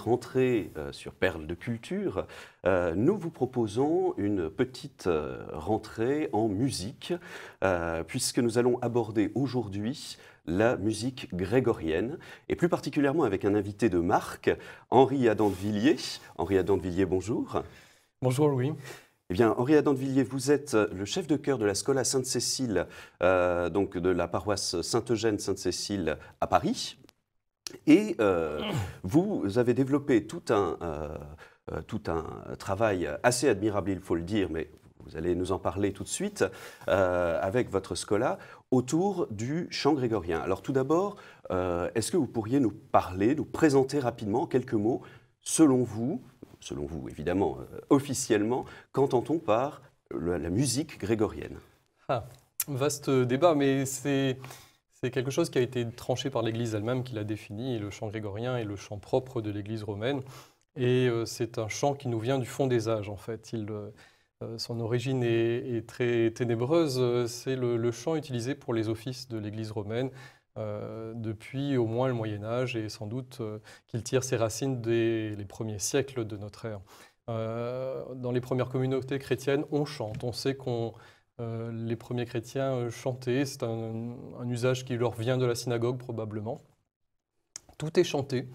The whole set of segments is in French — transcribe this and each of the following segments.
rentrée euh, sur Perles de Culture, euh, nous vous proposons une petite euh, rentrée en musique, puisque nous allons aborder aujourd'hui la musique grégorienne, et plus particulièrement avec un invité de marque, Henri Adam-Villiers. Henri Adam-Villiers, bonjour. Bonjour Louis. Eh bien, Henri Villiers, vous êtes le chef de chœur de la Scola Sainte-Cécile, donc de la paroisse Saint-Eugène-Sainte-Cécile à Paris, et euh, vous avez développé tout un, euh, euh, tout un travail assez admirable, il faut le dire, mais vous allez nous en parler tout de suite, avec votre scola, autour du chant grégorien. Alors tout d'abord, est-ce que vous pourriez nous parler, nous présenter rapidement en quelques mots, selon vous, selon vous évidemment, officiellement, qu'entend-on par la musique grégorienne ah, Vaste débat, mais c'est... C'est quelque chose qui a été tranché par l'Église elle-même, qui l'a défini, le chant grégorien est le chant propre de l'Église romaine. Et euh, c'est un chant qui nous vient du fond des âges, en fait. Euh, euh, son origine est, très ténébreuse. C'est le, chant utilisé pour les offices de l'Église romaine depuis au moins le Moyen Âge, et sans doute qu'il tire ses racines des les premiers siècles de notre ère. dans les premières communautés chrétiennes, on chante, on sait qu'on euh, les premiers chrétiens euh, chantaient, c'est un, usage qui leur vient de la synagogue probablement. Tout est chanté.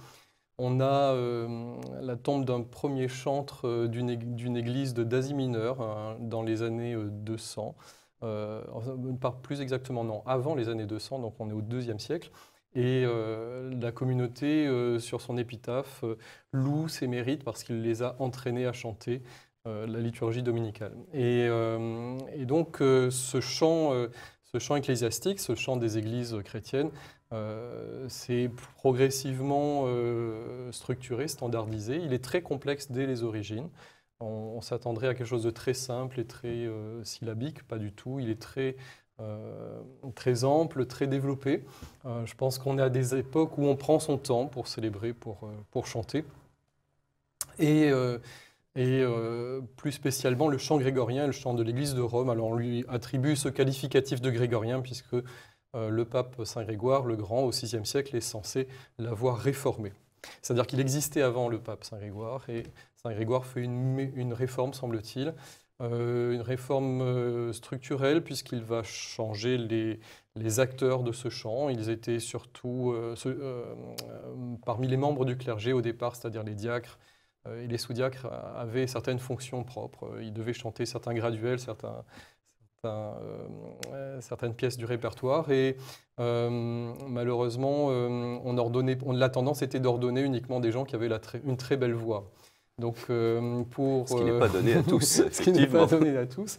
On a euh, la tombe d'un premier chantre d'une église de d'Asie mineure hein, dans les années 200, pas plus exactement non, avant les années 200, donc on est au deuxième siècle. Et la communauté, sur son épitaphe, loue ses mérites parce qu'il les a entraînés à chanter euh, la liturgie dominicale. Et, euh, donc euh, ce chant, ce chant ecclésiastique, ce chant des églises chrétiennes, c'est progressivement structuré, standardisé. Il est très complexe dès les origines. On, s'attendrait à quelque chose de très simple et très syllabique, pas du tout. Il est très très ample, très développé. je pense qu'on est à des époques où on prend son temps pour célébrer, pour, pour chanter. Et, et euh, plus spécialement le chant grégorien le chant de l'Église de Rome. Alors on lui attribue ce qualificatif de grégorien puisque euh, le pape Saint Grégoire le Grand au VIe siècle est censé l'avoir réformé. C'est-à-dire qu'il existait avant le pape Saint Grégoire et Saint Grégoire fait une, réforme, semble-t-il, euh, une réforme structurelle puisqu'il va changer les, acteurs de ce chant. Ils étaient surtout parmi les membres du clergé au départ, c'est-à-dire les diacres, euh, et les sous-diacres avaient certaines fonctions propres. Euh, ils devaient chanter certains graduels, certains, euh, certaines pièces du répertoire. Et malheureusement, on ordonnait, la tendance était d'ordonner uniquement des gens qui avaient une très belle voix. Donc, pour, ce qui n'est pas donné à tous. ce qui n'est pas donné à tous.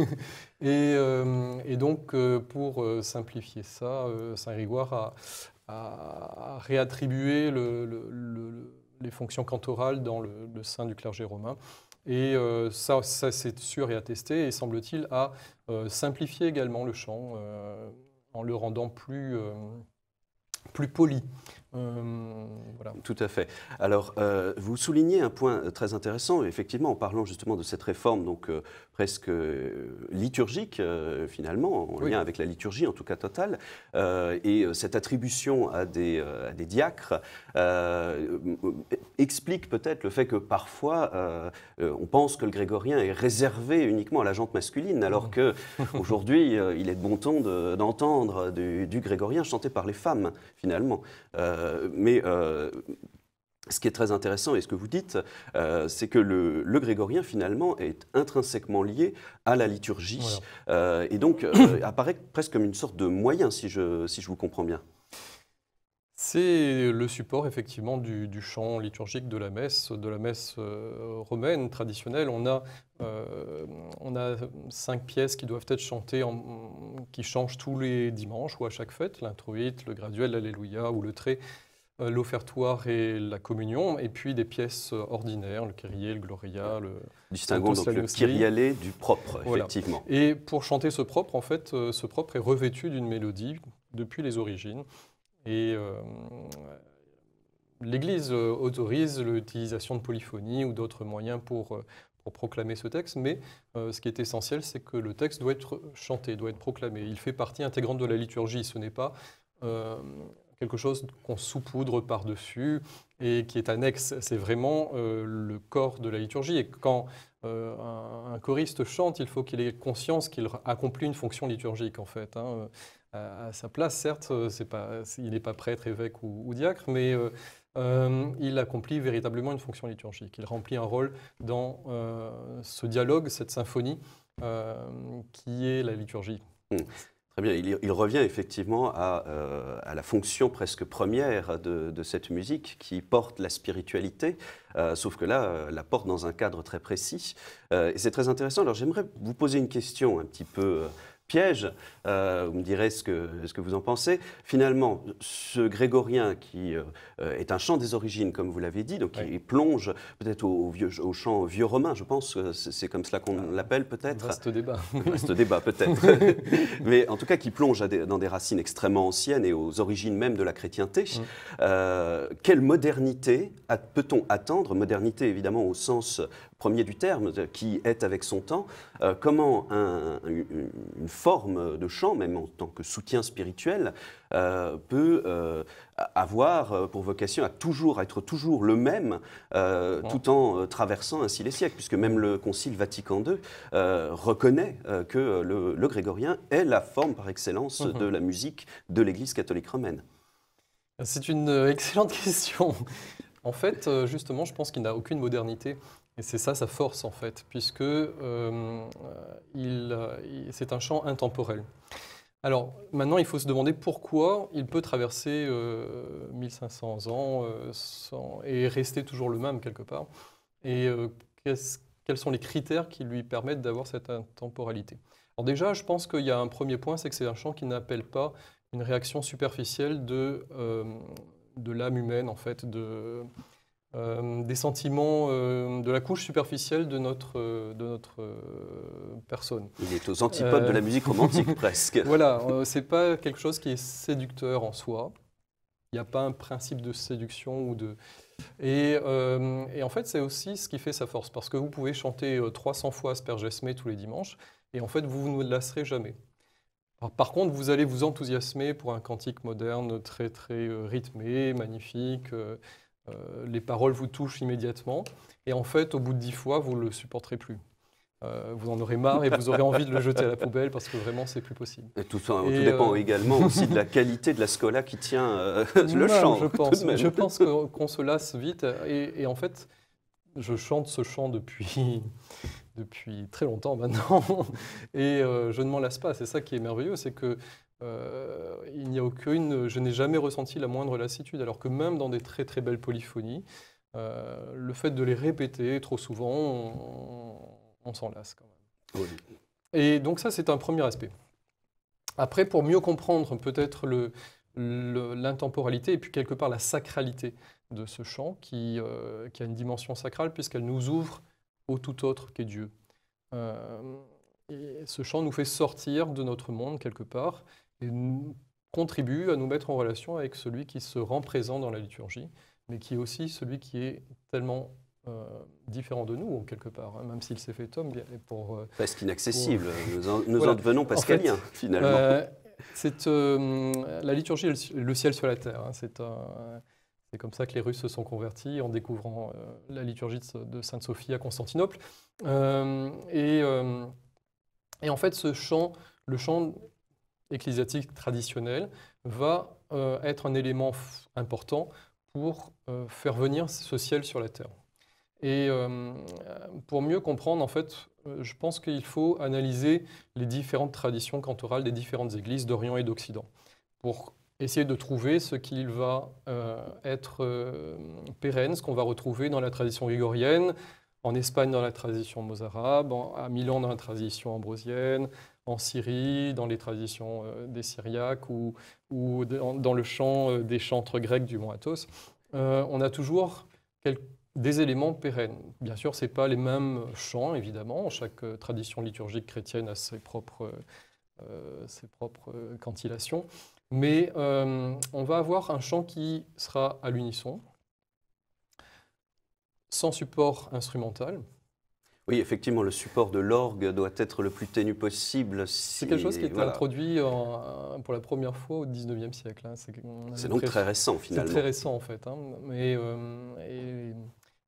et, donc, pour simplifier ça, saint grigoire a, réattribué le les fonctions cantorales dans le, sein du clergé romain. Et euh, ça, c'est sûr et attesté, et semble-t-il, a euh, simplifié également le chant euh, en le rendant plus, plus poli. Euh, tout à fait. Alors, euh, vous soulignez un point euh, très intéressant, effectivement, en parlant justement de cette réforme donc presque liturgique, finalement, en lien avec la liturgie, en tout cas totale, et cette attribution à des, diacres explique peut-être le fait que parfois on pense que le grégorien est réservé uniquement à la jante masculine, alors que aujourd'hui il est de bon temps d'entendre du, grégorien chanté par les femmes, finalement. Euh, mais euh, ce qui est très intéressant et ce que vous dites, euh, c'est que le, grégorien finalement est intrinsèquement lié à la liturgie et donc apparaît presque comme une sorte de moyen, si je, si je vous comprends bien. C'est le support effectivement du, chant liturgique de la messe, de la messe euh, romaine traditionnelle. Euh, on a, cinq pièces qui doivent être chantées, qui changent tous les dimanches ou à chaque fête, l'introïte, le graduel, l'alléluia ou le trait, euh, l'offertoire et la communion, et puis des pièces ordinaires, le kyrie, le gloria, le... Distinguons donc le kyrialé du propre, effectivement. Et pour chanter ce propre, en fait, ce propre est revêtu d'une mélodie depuis les origines. Et euh, l'Église euh, autorise l'utilisation de polyphonie ou d'autres moyens pour, euh, pour proclamer ce texte, mais ce qui est essentiel, c'est que le texte doit être chanté, doit être proclamé. Il fait partie intégrante de la liturgie, ce n'est pas quelque chose qu'on saupoudre par-dessus et qui est annexe, c'est vraiment le corps de la liturgie. Et quand un, choriste chante, il faut qu'il ait conscience qu'il accomplit une fonction liturgique, en fait. Hein à, sa place. Certes, euh, pas, il n'est pas prêtre, évêque ou, diacre, mais euh, euh, il accomplit véritablement une fonction liturgique. Il remplit un rôle dans ce dialogue, cette symphonie qui est la liturgie. Hmm. Très bien, il, revient effectivement à, la fonction presque première de, de, cette musique qui porte la spiritualité, sauf que là, la porte dans un cadre très précis. et c'est très intéressant. Alors j'aimerais vous poser une question un petit peu piège. Euh, vous me direz ce que, ce que vous en pensez. Finalement, ce grégorien qui euh, est un chant des origines, comme vous l'avez dit, donc qui il plonge peut-être au, vieux, au chant vieux romain, je pense, euh, c'est comme cela qu'on ah, l'appelle peut-être. au débat. au débat peut-être. Mais en tout cas, qui plonge dans des racines extrêmement anciennes et aux origines même de la chrétienté. Mmh. quelle modernité peut-on attendre Modernité évidemment au sens premier du terme, qui est avec son temps. comment un, une forme de chant, même en tant que soutien spirituel, euh, peut euh, avoir euh, pour vocation à toujours être toujours le même, tout en traversant ainsi les siècles, puisque même le Concile Vatican II reconnaît que le, grégorien est la forme par excellence mhm. de la musique de l'Église catholique romaine. C'est une excellente question. En fait, justement, je pense qu'il n'a aucune modernité. Et c'est ça sa force en fait, puisque euh, il, euh, c'est un champ intemporel. Alors maintenant, il faut se demander pourquoi il peut traverser 1500 euh, ans et rester toujours le même quelque part, et quels sont les critères qui lui permettent d'avoir cette intemporalité. Alors déjà, je pense qu'il y a un premier point, c'est que c'est un champ qui n'appelle pas une réaction superficielle de, de l'âme humaine en fait, de euh, des sentiments euh, de la couche superficielle de notre, euh, de notre personne. Il est aux antipodes de la musique romantique presque. voilà, c'est pas quelque chose qui est séducteur en soi. Il n'y a pas un principe de séduction ou de... Et, et, en fait, c'est aussi ce qui fait sa force, parce que vous pouvez chanter 300 fois Aspergesmé tous les dimanches, et en fait, vous ne lasserez jamais. par contre, vous allez vous enthousiasmer pour un cantique moderne très, très rythmé, magnifique, euh, les paroles vous touchent immédiatement. Et en fait, au bout de dix fois, vous ne le supporterez plus. Euh, vous en aurez marre et vous aurez envie de le jeter à la poubelle parce que vraiment, c'est plus possible. tout, ça, dépend euh, également aussi de la qualité de la scola qui tient le chant. Je pense, je pense qu'on se lasse vite. Et, en fait, je chante ce chant depuis, depuis très longtemps maintenant et je ne m'en lasse pas. C'est ça qui est merveilleux, c'est que euh, il n'y a aucune, je n'ai jamais ressenti la moindre lassitude, alors que même dans des très très belles polyphonies, euh, le fait de les répéter trop souvent, on, s'en lasse quand même. Et donc ça, c'est un premier aspect. Après, pour mieux comprendre peut-être l'intemporalité et puis quelque part la sacralité de ce chant, euh, qui, a une dimension sacrale puisqu'elle nous ouvre au tout autre qu'est Dieu. ce chant nous fait sortir de notre monde quelque part et contribue à nous mettre en relation avec celui qui se rend présent dans la liturgie, mais qui est aussi celui qui est tellement euh, différent de nous, quelque part, hein, même s'il s'est fait homme. Pour, euh, Presque inaccessible, nous, en, devenons pascaliens, finalement. Euh, c'est, la liturgie le ciel sur la terre. Hein, c'est, comme ça que les Russes se sont convertis en découvrant la liturgie de, Sainte-Sophie à Constantinople. Et, et, en fait, ce chant, le chant ecclésiastique traditionnelle va euh, être un élément important pour euh, faire venir ce ciel sur la terre. Et euh, pour mieux comprendre, en fait, je pense qu'il faut analyser les différentes traditions cantorales des différentes églises d'Orient et d'Occident pour essayer de trouver ce qu'il va être pérenne, ce qu'on va retrouver dans la tradition grégorienne, en Espagne dans la tradition mozarabe, à Milan dans la tradition ambrosienne, en Syrie, dans les traditions euh, des Syriaques ou, dans, le chant euh, des chantres grecs du Mont Athos, euh, on a toujours des éléments pérennes. Bien sûr, ce pas les mêmes chants, évidemment. Chaque tradition liturgique chrétienne a ses propres, ses propres cantilations. Mais on va avoir un chant qui sera à l'unisson, sans support instrumental. Oui, effectivement, le support de l'orgue doit être le plus ténu possible. C'est quelque chose qui a été introduit pour la première fois au 19e siècle. Hein. C'est donc très, récent finalement. C'est très récent en fait. Hein. Mais, euh, et,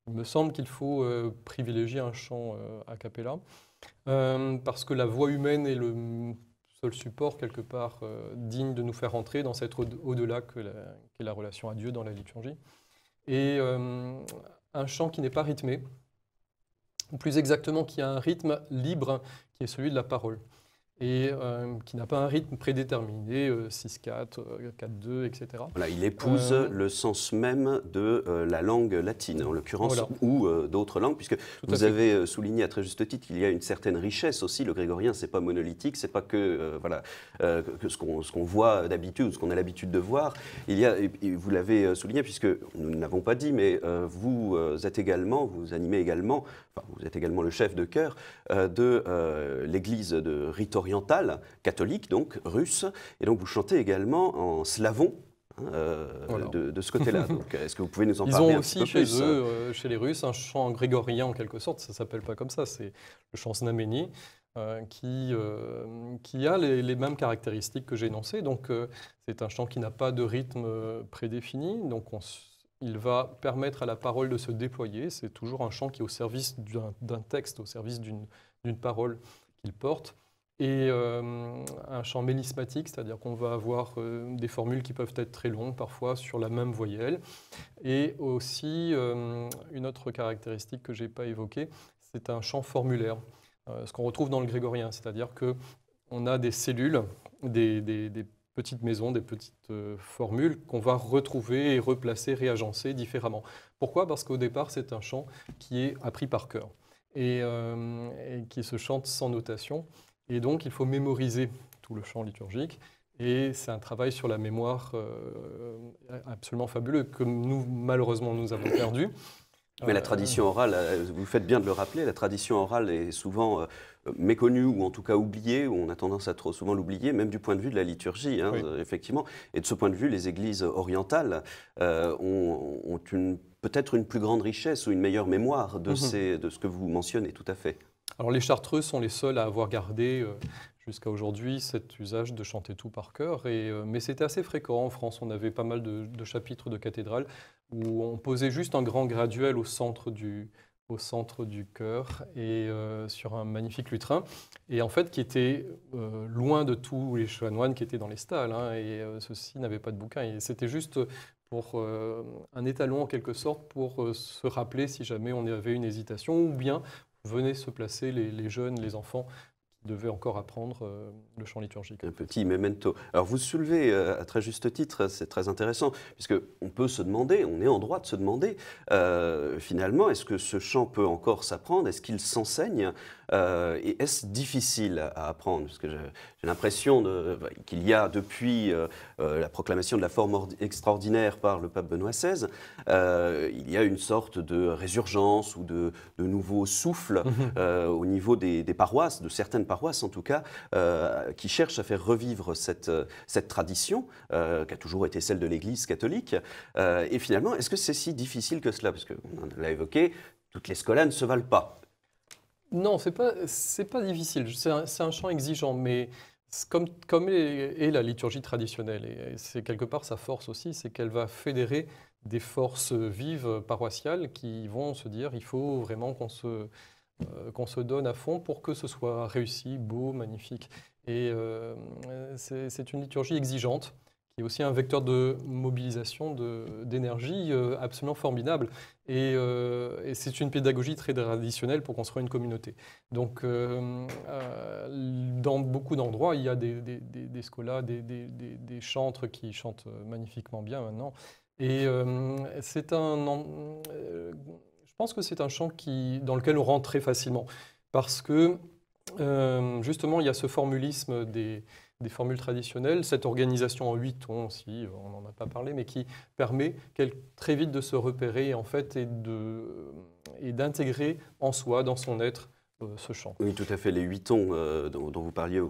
il me semble qu'il faut euh, privilégier un chant euh, a cappella parce que la voix humaine est le seul support quelque part digne de nous faire entrer dans cet au-delà qu'est la, la relation à Dieu dans la liturgie. Et un chant qui n'est pas rythmé, ou plus exactement qui a un rythme libre qui est celui de la parole et euh, qui n'a pas un rythme prédéterminé, 6-4, 4-2, etc. Voilà, il épouse euh, le sens même de euh, la langue latine, en l'occurrence, ou d'autres langues, puisque vous avez souligné à très juste titre qu'il y a une certaine richesse aussi. Le grégorien, c'est pas monolithique, c'est pas que, voilà, que ce qu'on voit d'habitude, ce qu'on a l'habitude de voir. Il y a, vous l'avez souligné, puisque nous ne l'avons pas dit, mais vous êtes également, vous animez également, enfin, vous êtes également le chef de chœur de l'église de Ritoria orientale, catholique donc, russe. Et donc vous chantez également en slavon. Hein, euh, oh de, ce côté-là. est-ce que vous pouvez nous en parler aussi un peu chez eux, euh euh, chez les Russes, un chant grégorien en quelque sorte. Ça s'appelle pas comme ça. C'est le chant Snameni, qui, qui a les, mêmes caractéristiques que j'ai énoncées. Donc, c'est un chant qui n'a pas de rythme prédéfini. Donc, il va permettre à la parole de se déployer. C'est toujours un chant qui est au service d'un, texte, au service d'une, parole qu'il porte et euh, un champ mélismatique, c'est-à-dire qu'on va avoir euh, des formules qui peuvent être très longues parfois sur la même voyelle. Et aussi, euh, une autre caractéristique que je n'ai pas évoquée, c'est un champ formulaire, ce qu'on retrouve dans le grégorien, c'est-à-dire qu'on a des cellules, des, des, petites maisons, des petites formules qu'on va retrouver et replacer, réagencer différemment. Pourquoi Parce qu'au départ, c'est un chant qui est appris par cœur et qui se chante sans notation. Et donc, il faut mémoriser tout le chant liturgique. Et c'est un travail sur la mémoire euh, absolument fabuleux que nous, malheureusement, nous avons perdu. Mais la tradition orale, euh, vous faites bien de le rappeler, la tradition orale est souvent euh, méconnue ou en tout cas oubliée, ou on a tendance à trop souvent l'oublier, même du point de vue de la liturgie, hein, effectivement. Et de ce point de vue, les églises orientales ont, peut-être une plus grande richesse ou une meilleure mémoire de, mhm. de ce que vous mentionnez, tout à fait. Alors les chartreux sont les seuls à avoir gardé euh, jusqu'à aujourd'hui cet usage de chanter tout par cœur, euh, mais c'était assez fréquent en France. On avait pas mal de, chapitres de cathédrales où on posait juste un grand graduel au centre du au centre du chœur et euh, sur un magnifique lutrin, et en fait qui était loin de tous les chanoines qui étaient dans les stalles, hein, et ceux-ci n'avaient pas de bouquin, et c'était juste pour un étalon en quelque sorte pour se rappeler si jamais on avait une hésitation ou bien venaient se placer les, les jeunes, les enfants devait encore apprendre euh, le chant liturgique. Un petit memento. Alors vous soulevez euh, à très juste titre, c'est très intéressant, puisque on peut se demander, on est en droit de se demander, euh, finalement, est-ce que ce chant peut encore s'apprendre Est-ce qu'il s'enseigne Et est-ce difficile à apprendre Parce que j'ai l'impression qu'il y a depuis la proclamation de la forme extraordinaire par le pape Benoît XVI, il y a une sorte de résurgence ou de, nouveau souffle mhm. au niveau des, des paroisses, de certaines paroisses en tout cas, euh, qui cherche à faire revivre cette, euh, cette tradition, euh, qui a toujours été celle de l'Église catholique. et finalement, est-ce que c'est si difficile que cela Parce qu'on l'a évoqué, toutes les scolas ne se valent pas. Non, c'est pas, pas difficile. C'est un, champ exigeant, mais comme, comme est la liturgie traditionnelle, et c'est quelque part sa force aussi, c'est qu'elle va fédérer des forces vives paroissiales qui vont se dire il faut vraiment qu'on se euh, qu'on se donne à fond pour que ce soit réussi, beau, magnifique. Et euh, euh, c'est une liturgie exigeante qui est aussi un vecteur de mobilisation d'énergie absolument formidable. Et, c'est une pédagogie très traditionnelle pour construire une communauté. Donc, dans beaucoup d'endroits, il y a des, des, des, scolas, des, chantres qui chantent magnifiquement bien maintenant. Et c'est un je pense que c'est un champ qui, dans lequel on rentre très facilement. Parce que, euh, justement, il y a ce formulisme des, formules traditionnelles, cette organisation en huit tons, aussi, on n'en a pas parlé, mais qui permet très vite de se repérer en fait et de d'intégrer en soi, dans son être, euh, ce champ. Oui, tout à fait. Les huit tons euh, dont, vous parliez,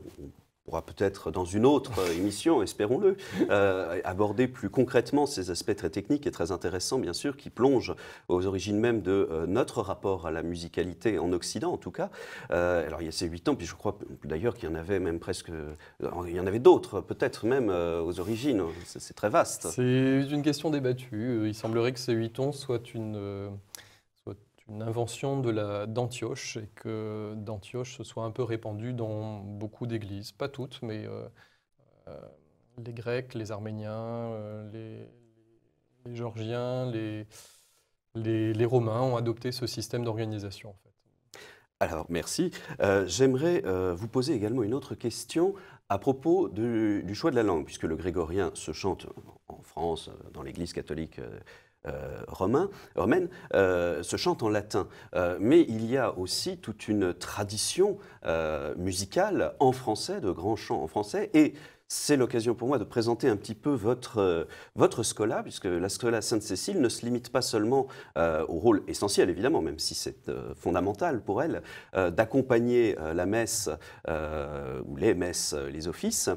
pourra peut-être dans une autre euh, émission, espérons-le, euh, aborder plus concrètement ces aspects très techniques et très intéressants, bien sûr, qui plongent aux origines même de euh, notre rapport à la musicalité en Occident, en tout cas. alors il y a ces huit ans, puis je crois d'ailleurs qu'il y en avait même presque, il y en avait d'autres, peut-être même aux origines. C'est très vaste. C'est une question débattue. Il semblerait que ces huit ans soient une une invention d'Antioche et que d'Antioche se soit un peu répandue dans beaucoup d'églises, pas toutes, mais euh, euh, les Grecs, les Arméniens, euh, les, Georgiens, les, les, Romains ont adopté ce système d'organisation. En fait. Alors, merci. J'aimerais vous poser également une autre question à propos du choix de la langue, puisque le grégorien se chante en France, dans l'Église catholique. Euh, romain, romaine euh, se chante en latin. Euh, mais il y a aussi toute une tradition musicale en français, de grands chants en français, et c'est l'occasion pour moi de présenter un petit peu votre, votre Scola, puisque la Scola Sainte-Cécile ne se limite pas seulement au rôle essentiel, évidemment, même si c'est fondamental pour elle, d'accompagner la messe ou les messes, les offices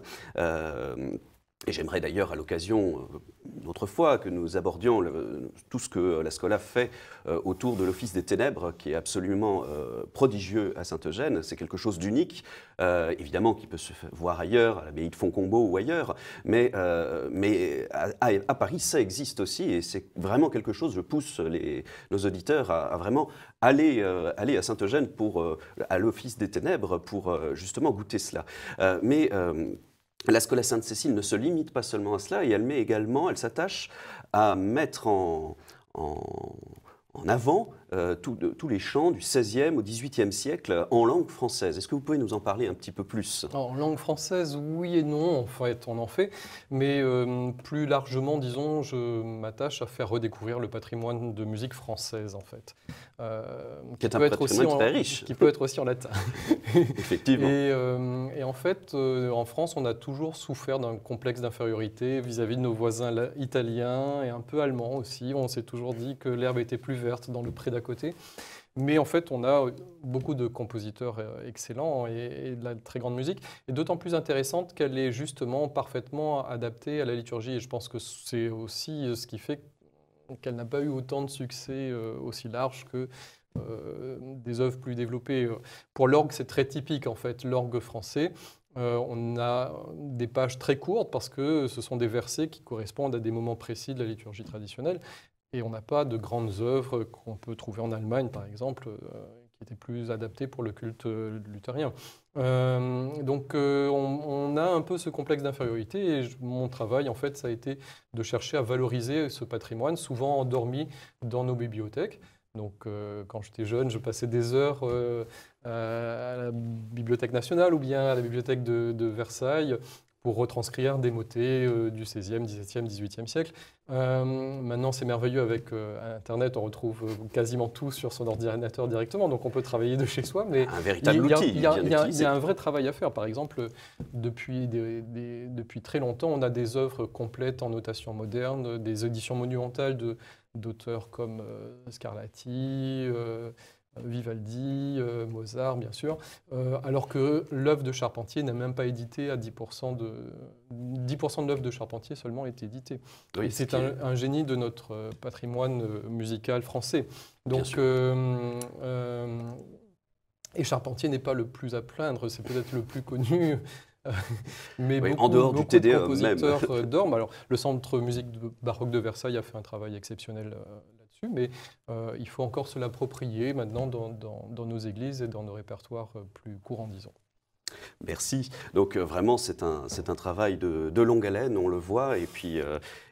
et j'aimerais d'ailleurs, à l'occasion, euh, d'autres fois, que nous abordions tout ce que la Scola fait euh, autour de l'Office des Ténèbres, qui est absolument euh, prodigieux à Saint-Eugène. C'est quelque chose d'unique, évidemment, qui peut se voir ailleurs, à l'abbaye de Foncombo ou ailleurs, mais, mais à, Paris, ça existe aussi, et c'est vraiment quelque chose, je pousse les, nos auditeurs à, vraiment aller, aller à Saint-Eugène pour, à l'Office des Ténèbres pour justement goûter cela. mais la Scola Sainte-Cécile ne se limite pas seulement à cela, et elle met également, elle s'attache à mettre en, avant euh, tous les chants du XVIe au XVIIIe siècle en langue française. Est-ce que vous pouvez nous en parler un petit peu plus En langue française, oui et non, en fait, on en fait. Mais euh, plus largement, disons, je m'attache à faire redécouvrir le patrimoine de musique française, en fait. Euh, qui, peut être aussi en, très riche. Qui peut être aussi en latin. Effectivement. Euh, et, en fait, euh, en France, on a toujours souffert d'un complexe d'infériorité vis-à-vis de nos voisins italiens et un peu allemands aussi. On s'est toujours dit que l'herbe était plus verte dans le pré d'à côté. Mais en fait, on a beaucoup de compositeurs excellents et, de la très grande musique, et d'autant plus intéressante qu'elle est justement parfaitement adaptée à la liturgie. Et je pense que c'est aussi ce qui fait qu'elle n'a pas eu autant de succès euh, aussi large que euh, des œuvres plus développées. Pour l'orgue, c'est très typique en fait, l'orgue français. Euh, on a des pages très courtes parce que ce sont des versets qui correspondent à des moments précis de la liturgie traditionnelle. Et on n'a pas de grandes œuvres qu'on peut trouver en Allemagne, par exemple, qui était plus adapté pour le culte euh, luthérien. Euh, donc euh, on, a un peu ce complexe d'infériorité et mon travail en fait ça a été de chercher à valoriser ce patrimoine souvent endormi dans nos bibliothèques. Donc quand j'étais jeune je passais des heures à la Bibliothèque nationale ou bien à la Bibliothèque de Versailles pour retranscrire, des motets euh, du 16e, 17e, 18e siècle. Euh, maintenant, c'est merveilleux avec euh, Internet, on retrouve quasiment tout sur son ordinateur directement, donc on peut travailler de chez soi. Mais un véritable il y a, outil. Il y, a, un vrai travail à faire. Par exemple, depuis, depuis très longtemps, on a des œuvres complètes en notation moderne, des éditions monumentales d'auteurs comme Scarlatti. Euh, Vivaldi, euh, Mozart, bien sûr, euh, alors que l'œuvre de Charpentier n'a même pas édité à 10% de 10% de l'œuvre de Charpentier seulement est éditée. c'est un, génie de notre patrimoine musical français. Donc et Charpentier n'est pas le plus à plaindre, c'est peut-être le plus connu. mais en dehors e, compositeurs le Centre musique baroque de Versailles a fait un travail exceptionnel mais euh, il faut encore se l'approprier maintenant dans, nos églises et dans nos répertoires euh, plus courants, disons. Merci. Donc euh, vraiment, c'est un, un, travail de, longue haleine, on le voit, et, puis,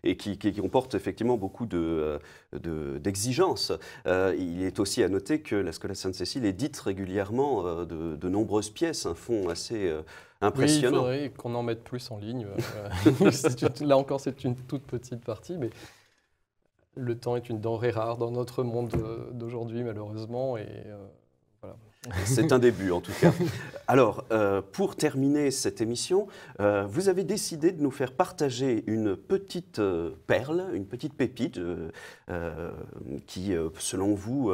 et qui, qui, comporte effectivement beaucoup d'exigences. De, il est aussi à noter que la Scola Sainte-Cécile édite régulièrement de, nombreuses pièces, un fonds assez impressionnant. Oui, il faudrait qu'on en mette plus en ligne. là encore, c'est une toute petite partie, mais le temps est une denrée rare dans notre monde euh, d'aujourd'hui, malheureusement. Et euh, voilà. C'est un début en tout cas. Alors, euh, pour terminer cette émission, vous avez décidé de nous faire partager une petite perle, une petite pépite qui, selon vous,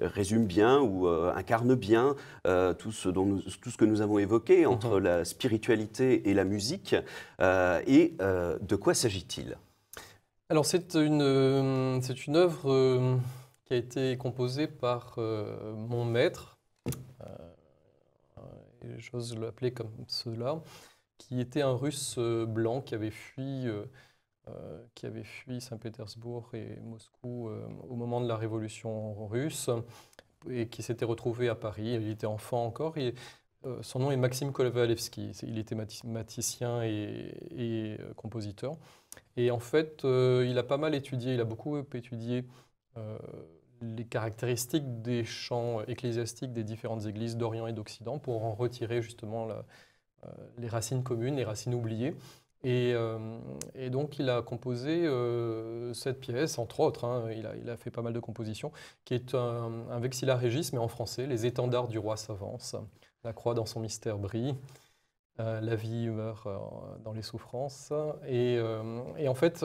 résume bien ou incarne bien tout, ce dont tout ce que nous avons évoqué entre mhm. la spiritualité et la musique. et de quoi s'agit-il alors c'est une, euh, œuvre euh, qui a été composée par euh, mon maître, j'ose l'appeler comme cela, qui était un Russe blanc qui avait fui, qui avait fui Saint-Pétersbourg et Moscou au moment de la Révolution russe et qui s'était retrouvé à Paris. Il était enfant encore. son nom est Maxime Kolovalevski. Il était mathématicien et compositeur. Et en fait, euh, il a pas mal étudié, il a beaucoup étudié euh, les caractéristiques des champs ecclésiastiques des différentes églises d'Orient et d'Occident pour en retirer justement euh, les racines communes, les racines oubliées. Et, donc il a composé cette pièce, entre autres, hein, il, a, fait pas mal de compositions, qui est un, un vexilla régis, mais en français, Les étendards du roi s'avancent, la croix dans son mystère brille. Euh, la vie meurt euh, dans les souffrances. Et, euh, en fait,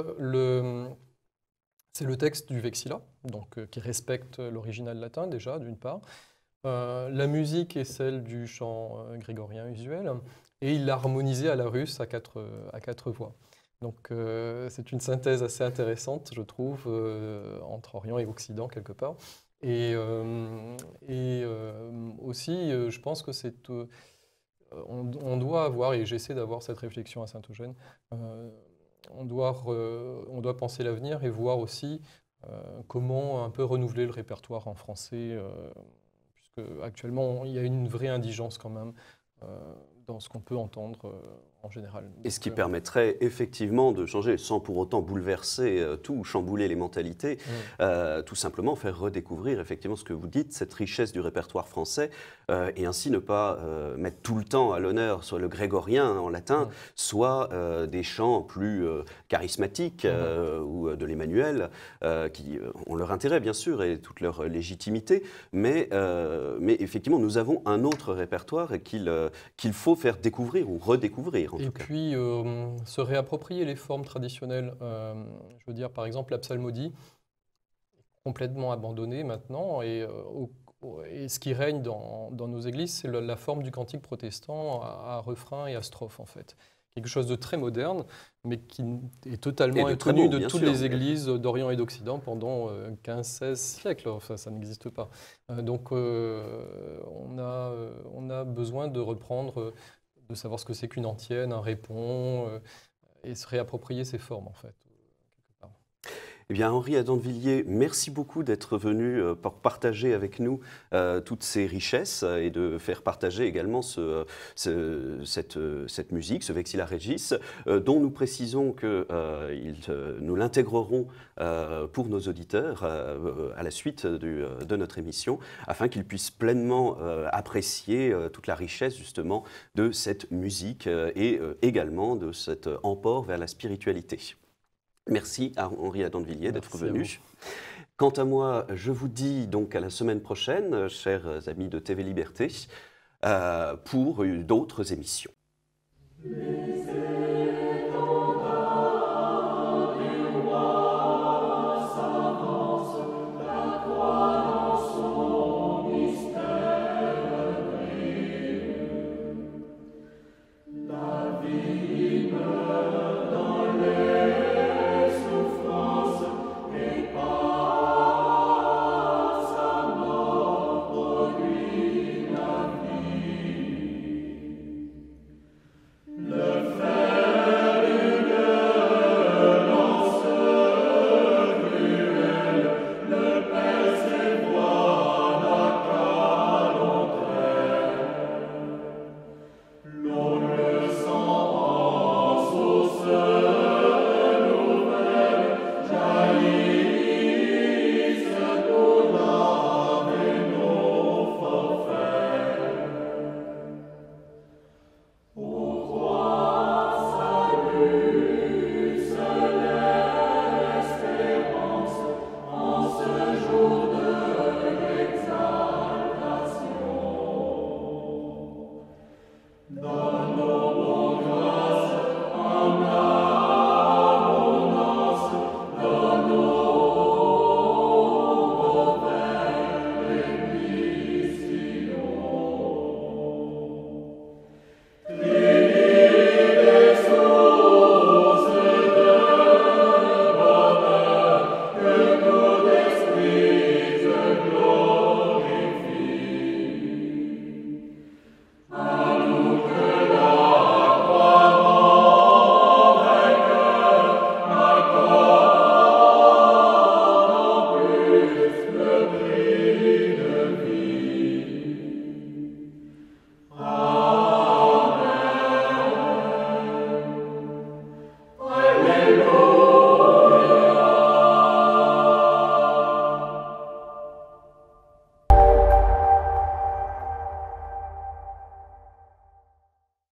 c'est le texte du Vexilla, donc, qui respecte l'original latin déjà, d'une part. la musique est celle du chant grégorien usuel, et il l'a harmonisé à la russe à quatre, à quatre voix. Donc c'est une synthèse assez intéressante, je trouve, entre Orient et Occident quelque part. Et, et aussi, je pense que c'est euh, on, doit avoir, et j'essaie d'avoir cette réflexion à Saint-Eugène, euh, on, on doit penser l'avenir et voir aussi euh, comment un peu renouveler le répertoire en français, puisque actuellement il y a une vraie indigence quand même dans ce qu'on peut entendre euh, en général. et ce qui euh, permettrait effectivement de changer, sans pour autant bouleverser euh, tout tout, chambouler les mentalités, mm. tout simplement faire redécouvrir effectivement ce que vous dites, cette richesse du répertoire français, et ainsi ne pas mettre tout le temps à l'honneur soit le grégorien hein, en latin, mm. soit des chants plus charismatiques mm. ou de l'Emmanuel, qui ont leur intérêt bien sûr et toute leur légitimité, mais, mais effectivement nous avons un autre répertoire et qu'il faut faire découvrir ou redécouvrir. et puis euh, se réapproprier les formes traditionnelles. Euh, je veux dire, par exemple, la psalmodie, complètement abandonnée maintenant. Et, euh, et ce qui règne dans, nos églises, c'est la, forme du cantique protestant à, à refrain et à strophe, en fait quelque chose de très moderne, mais qui est totalement inconnu de, toutes les églises d'Orient et d'Occident pendant 15-16 euh, siècles. Enfin, ça n'existe pas. Euh, donc, euh, on, a, on a besoin de reprendre, de savoir ce que c'est qu'une antienne, un répond, et se réapproprier ses formes, en fait. Eh bien, Henri Villiers, merci beaucoup d'être venu euh, pour partager avec nous euh, toutes ces richesses et de faire partager également euh, cette, musique, ce Vexilla Regis, dont nous précisons que nous l'intégrerons pour nos auditeurs à la suite de notre émission, afin qu'ils puissent pleinement apprécier toute la richesse justement de cette musique et également de cet emport vers la spiritualité. Merci à Henri Villiers d'être venu. Quant à moi, je vous dis donc à la semaine prochaine, chers amis de TV Liberté, euh, pour d'autres émissions.